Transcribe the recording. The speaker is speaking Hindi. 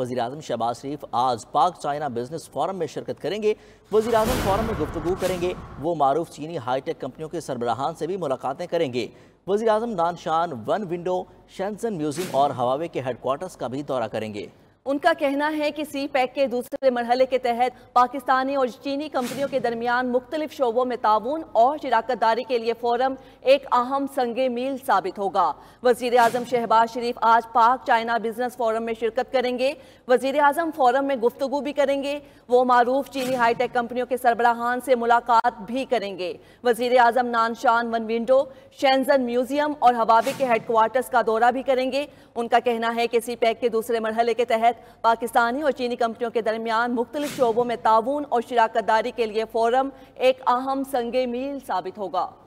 वजी अजम शहबाज शरीफ आज पाक चाइना बिजनेस फोरम में शिरकत करेंगे वजी अजम फोरम में गुफ्तु करेंगे वो मरूफ चीनी हाई टेक कंपनियों के सरबराहान से भी मुलाकातें करेंगे वजी अजम Nanshan one window Shenzhen museum और हवावे के हेडकोार्टर्स का भी दौरा करेंगे उनका कहना है कि सी पैक e के दूसरे मरहले के तहत पाकिस्तानी और चीनी कंपनियों के दरमियान मुख्तलिफ शोबों में ताउन और शराकत दारी के लिए फोरम एक अहम संग मील साबित होगा वजीर अजम शहबाज शरीफ आज पाक चाइना बिजनेस फोरम में शिरकत करेंगे वजीर अजम फोरम में गुफ्तु भी करेंगे वो मरूफ चीनी हाईटेक कंपनियों के सरबराहान से मुलाकात भी करेंगे वजीर अजम Nanshan one window Shenzhen museum और हवाबी के हेडकोार्टर्स का दौरा भी करेंगे उनका कहना है कि सी पैक e के दूसरे मरहले के तहत तहत पाकिस्तानी और चीनी कंपनियों के दरमियान मुख्तलि शोबों में ताउन और शराकत दारी के लिए फोरम एक अहम संग मील साबित होगा